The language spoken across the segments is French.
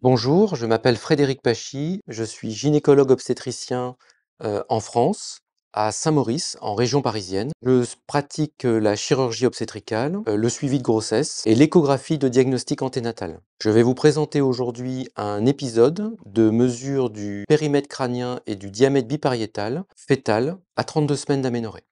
Bonjour, je m'appelle Frédéric Pachy, je suis gynécologue obstétricien euh, en France, à Saint-Maurice, en région parisienne. Je pratique euh, la chirurgie obstétricale, euh, le suivi de grossesse et l'échographie de diagnostic anténatal. Je vais vous présenter aujourd'hui un épisode de mesure du périmètre crânien et du diamètre bipariétal fœtal à 32 semaines d'aménorrhée.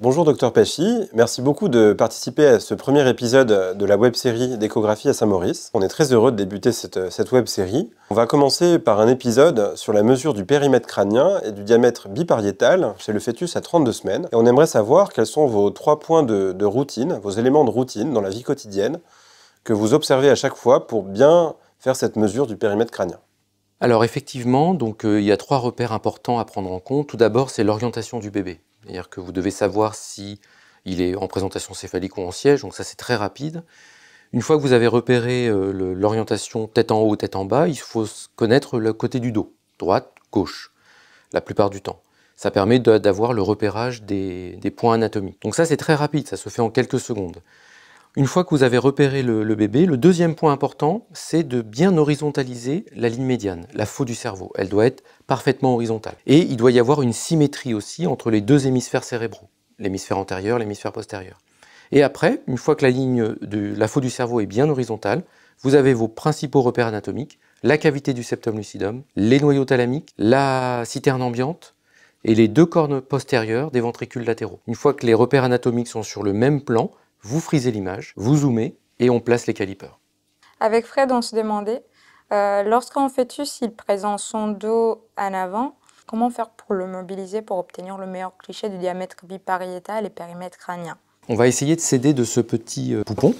Bonjour docteur Pachy, merci beaucoup de participer à ce premier épisode de la web-série d'échographie à Saint-Maurice. On est très heureux de débuter cette, cette web-série. On va commencer par un épisode sur la mesure du périmètre crânien et du diamètre bipariétal chez le fœtus à 32 semaines. Et on aimerait savoir quels sont vos trois points de, routine, vos éléments de routine dans la vie quotidienne que vous observez à chaque fois pour bien faire cette mesure du périmètre crânien. Alors effectivement, donc, euh, il y a trois repères importants à prendre en compte. Tout d'abord, c'est l'orientation du bébé. C'est-à-dire que vous devez savoir si il est en présentation céphalique ou en siège, donc ça c'est très rapide. Une fois que vous avez repéré euh, l'orientation tête en haut, tête en bas, il faut connaître le côté du dos, droite, gauche, la plupart du temps. Ça permet d'avoir le repérage des, points anatomiques. Donc ça c'est très rapide, ça se fait en quelques secondes. Une fois que vous avez repéré le, bébé, le deuxième point important, c'est de bien horizontaliser la ligne médiane, la faux du cerveau. Elle doit être parfaitement horizontale. Et il doit y avoir une symétrie aussi entre les deux hémisphères cérébraux, l'hémisphère antérieur, l'hémisphère postérieur. Et après, une fois que la ligne de la faux du cerveau est bien horizontale, vous avez vos principaux repères anatomiques, la cavité du septum lucidum, les noyaux thalamiques, la citerne ambiante, et les deux cornes postérieures des ventricules latéraux. Une fois que les repères anatomiques sont sur le même plan, vous frisez l'image, vous zoomez et on place les calipers. Avec Fred, on se demandait, euh, lorsqu'un fœtus il présente son dos en avant, comment faire pour le mobiliser pour obtenir le meilleur cliché du diamètre bipariétal et périmètre crânien On va essayer de s'aider de ce petit euh, poupon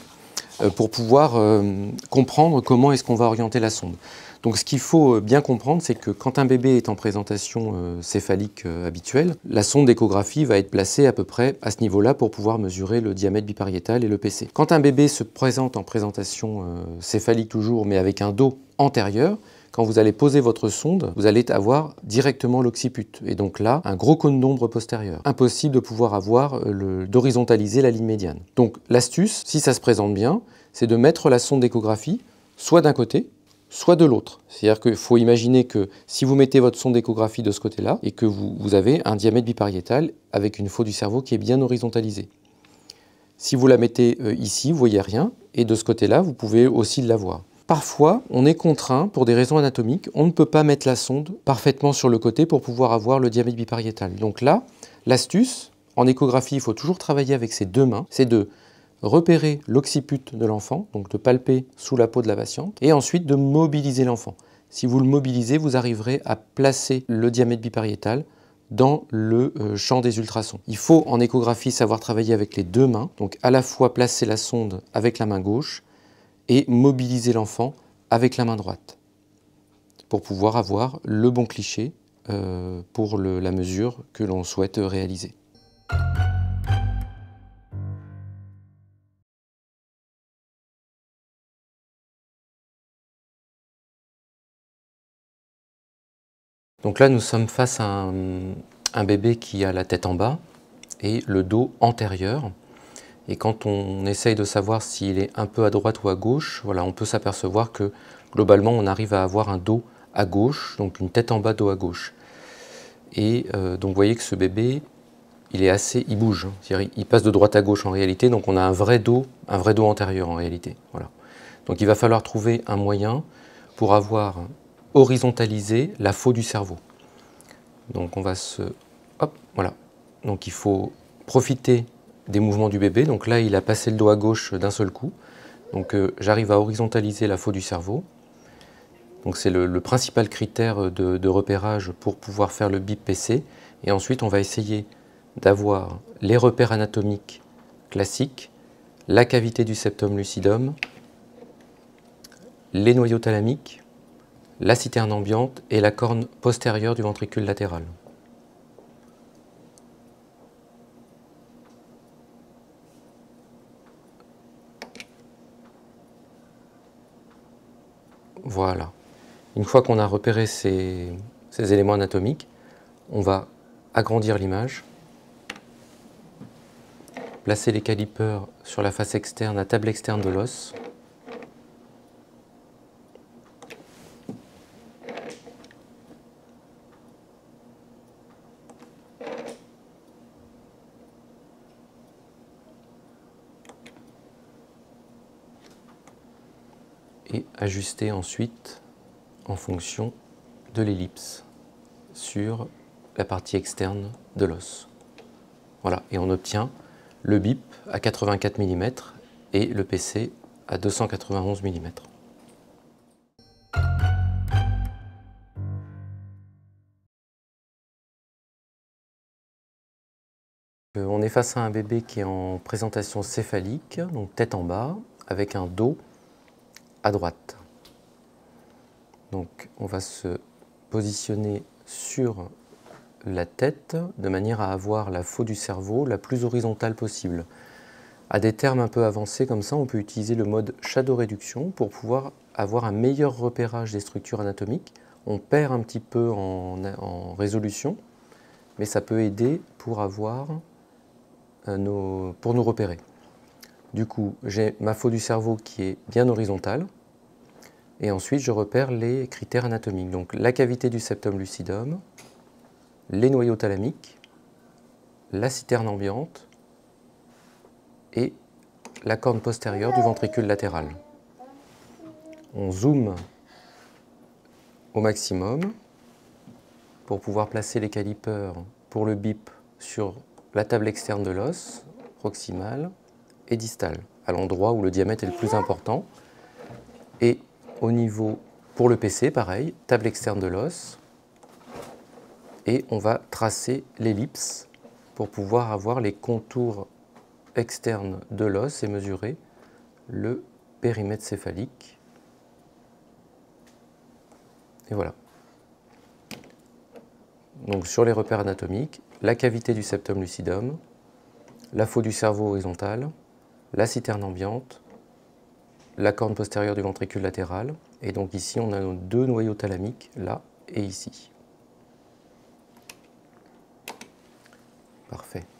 euh, pour pouvoir euh, comprendre comment est-ce qu'on va orienter la sonde. Donc ce qu'il faut euh, bien comprendre, c'est que quand un bébé est en présentation céphalique habituelle, la sonde d'échographie va être placée à peu près à ce niveau-là pour pouvoir mesurer le diamètre bipariétal et le PC. Quand un bébé se présente en présentation céphalique toujours, mais avec un dos antérieur, quand vous allez poser votre sonde, vous allez avoir directement l'occiput. Et donc là, un gros cône d'ombre postérieur. Impossible de pouvoir avoir, euh, d'horizontaliser la ligne médiane. Donc l'astuce, si ça se présente bien, c'est de mettre la sonde d'échographie soit d'un côté, soit de l'autre. C'est-à-dire qu'il faut imaginer que si vous mettez votre sonde d'échographie de ce côté-là et que vous, avez un diamètre bipariétal avec une faux du cerveau qui est bien horizontalisée. Si vous la mettez euh, ici, vous voyez rien, et de ce côté-là, vous pouvez aussi la voir. Parfois, on est contraint, pour des raisons anatomiques, on ne peut pas mettre la sonde parfaitement sur le côté pour pouvoir avoir le diamètre bipariétal. Donc là, l'astuce, en échographie, il faut toujours travailler avec ses deux mains, c'est de repérer l'occiput de l'enfant, donc de palper sous la peau de la patiente, et ensuite de mobiliser l'enfant. Si vous le mobilisez, vous arriverez à placer le diamètre bipariétal dans le euh, champ des ultrasons. Il faut en échographie savoir travailler avec les deux mains, donc à la fois placer la sonde avec la main gauche et mobiliser l'enfant avec la main droite pour pouvoir avoir le bon cliché euh, pour la mesure que l'on souhaite réaliser. Donc là, nous sommes face à un, bébé qui a la tête en bas et le dos antérieur. Et quand on essaye de savoir s'il est un peu à droite ou à gauche, voilà, on peut s'apercevoir que globalement on arrive à avoir un dos à gauche, donc une tête en bas, dos à gauche. Et euh, donc vous voyez que ce bébé, il est assez, il bouge, hein. il passe de droite à gauche en réalité, donc on a un vrai dos, un vrai dos antérieur en réalité. Voilà. Donc il va falloir trouver un moyen pour avoir horizontalisé la faux du cerveau. Donc on va se, hop, voilà. Donc il faut profiter des mouvements du bébé. Donc là, il a passé le doigt gauche d'un seul coup. Donc euh, j'arrive à horizontaliser la faux du cerveau. Donc c'est le, principal critère de, de, repérage pour pouvoir faire le bip PC. Et ensuite, on va essayer d'avoir les repères anatomiques classiques, la cavité du septum lucidum, les noyaux thalamiques, la citerne ambiante et la corne postérieure du ventricule latéral. Voilà. Une fois qu'on a repéré ces, éléments anatomiques, on va agrandir l'image, placer les calipers sur la face externe, la table externe de l'os, et ajuster ensuite en fonction de l'ellipse sur la partie externe de l'os. Voilà, et on obtient le bip à 84 mm et le PC à 291 mm. Euh, on est face à un bébé qui est en présentation céphalique, donc tête en bas, avec un dos droite. Donc on va se positionner sur la tête de manière à avoir la faux du cerveau la plus horizontale possible. À des termes un peu avancés comme ça, on peut utiliser le mode shadow réduction pour pouvoir avoir un meilleur repérage des structures anatomiques. On perd un petit peu en, résolution, mais ça peut aider pour, avoir euh, nos, pour nous repérer. Du coup, j'ai ma faux du cerveau qui est bien horizontale, et ensuite, je repère les critères anatomiques. Donc la cavité du septum lucidum, les noyaux thalamiques, la citerne ambiante et la corne postérieure du ventricule latéral. On zoome au maximum pour pouvoir placer les calipers pour le bip sur la table externe de l'os, proximal et distal, à l'endroit où le diamètre est le plus important. Et au niveau, pour le PC, pareil, table externe de l'os. Et on va tracer l'ellipse pour pouvoir avoir les contours externes de l'os et mesurer le périmètre céphalique. Et voilà. Donc sur les repères anatomiques, la cavité du septum lucidum, la faux du cerveau horizontal, la citerne ambiante, la corne postérieure du ventricule latéral. Et donc ici, on a nos deux noyaux thalamiques, là et ici. Parfait.